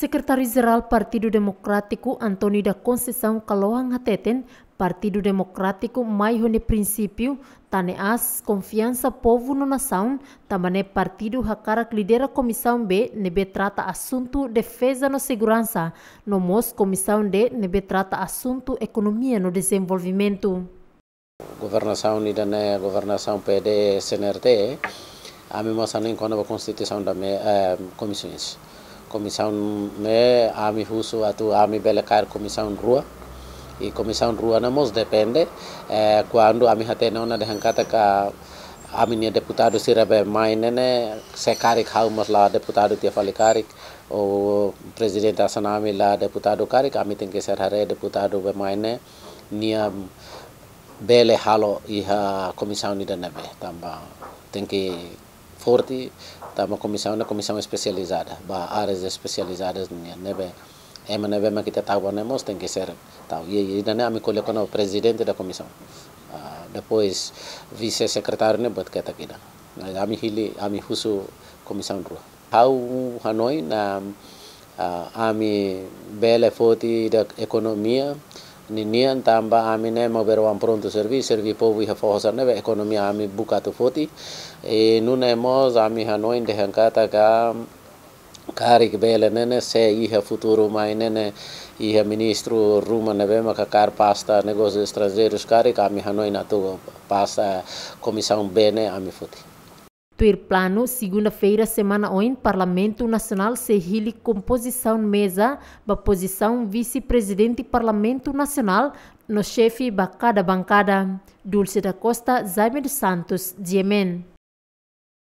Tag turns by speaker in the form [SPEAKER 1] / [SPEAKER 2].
[SPEAKER 1] Sekretaris-Geral Partido Democrático Antônio da Conceição Caloan Hateten, Partido Democrático Maio ne Princípio, Tane As, Confiança Povo no Nação, também Partido Hakarak lidera Comissão B, nebe trata assunto defesa no segurança, no MOS Comissão D, nebe trata assunto economia no desenvolvimento.
[SPEAKER 2] Governação unida né, governação PD CNRT, a mim moça nem quando a constituição da eh, comissões. Comisión me ami husu atu ami belekar comisión rua y comisión rua namos depende eh, cuando ami hatene una dehankata ka ami ni deputado sirabe mainene sekari khaumas la deputado tia falikari o presidente asanami la deputado karik ami tenke serhare deputado be mai maine nia bele halo iha comisión ni denebe tamba tenke forti. Está uma comissão, uma comissão especializada, áreas especializadas, né? é uma neve que te boa mas tem que ser tal e aí daí me colhe com o presidente da comissão ah, depois vice secretário né bota que está aqui da né? ami hili mim husu comissão rua how Hanoi na ah, a mim bela foto da economia Νινίαν, τάμπα, άμυνε, να βέρωαν πρώτο σερβί, σερβί πόβου είχα φόχος ανέβε, οικονομία άμυ μπουκά του κα, βέλε είχα μα είναι, καρπάστα,
[SPEAKER 1] Plano segunda-feira, semana 1, Parlamento Nacional se hili composição mesa da posição vice-presidente Parlamento Nacional no chefe da cada bancada. Dulce da Costa, Jaime dos Santos, Diemen.